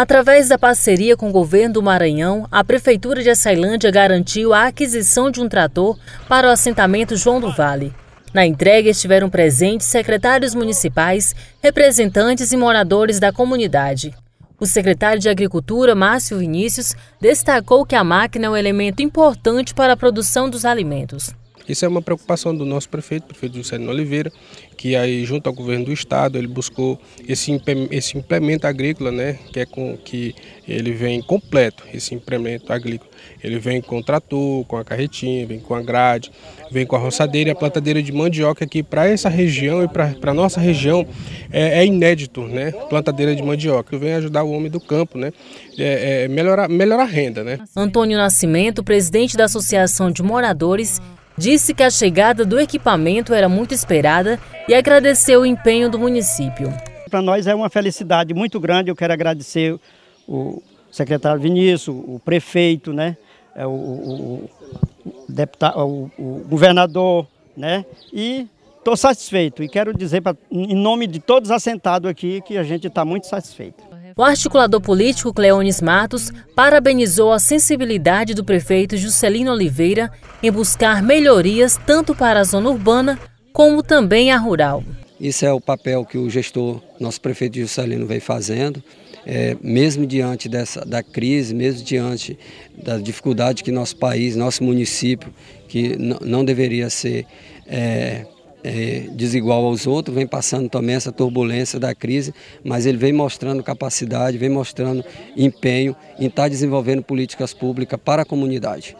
Através da parceria com o governo do Maranhão, a Prefeitura de Açailândia garantiu a aquisição de um trator para o assentamento João do Vale. Na entrega estiveram presentes secretários municipais, representantes e moradores da comunidade. O secretário de Agricultura, Márcio Vinícius, destacou que a máquina é um elemento importante para a produção dos alimentos. Isso é uma preocupação do nosso prefeito, prefeito Juscelino Oliveira, que aí junto ao governo do estado ele buscou esse, esse implemento agrícola, né, que é com que ele vem completo, esse implemento agrícola. Ele vem com o trator, com a carretinha, vem com a grade, vem com a roçadeira e a plantadeira de mandioca que para essa região e para a nossa região é, é, inédito, né? Plantadeira de mandioca, que vem ajudar o homem do campo, né? É, é melhorar, melhorar a renda, né? Antônio Nascimento, presidente da Associação de Moradores, disse que a chegada do equipamento era muito esperada e agradeceu o empenho do município. Para nós é uma felicidade muito grande, eu quero agradecer o secretário Vinícius, o prefeito, né, é o, o, o deputado, o, o governador, né, e estou satisfeito e quero dizer pra, em nome de todos assentados aqui que a gente está muito satisfeito. O articulador político Cleones Matos parabenizou a sensibilidade do prefeito Juscelino Oliveira em buscar melhorias tanto para a zona urbana como também a rural. Isso é o papel que o gestor, nosso prefeito Juscelino, vem fazendo. É, mesmo diante dessa, da crise, mesmo diante da dificuldade que nosso país, nosso município, que não deveria ser é, é, desigual aos outros, vem passando também essa turbulência da crise, mas ele vem mostrando capacidade, vem mostrando empenho em estar tá desenvolvendo políticas públicas para a comunidade.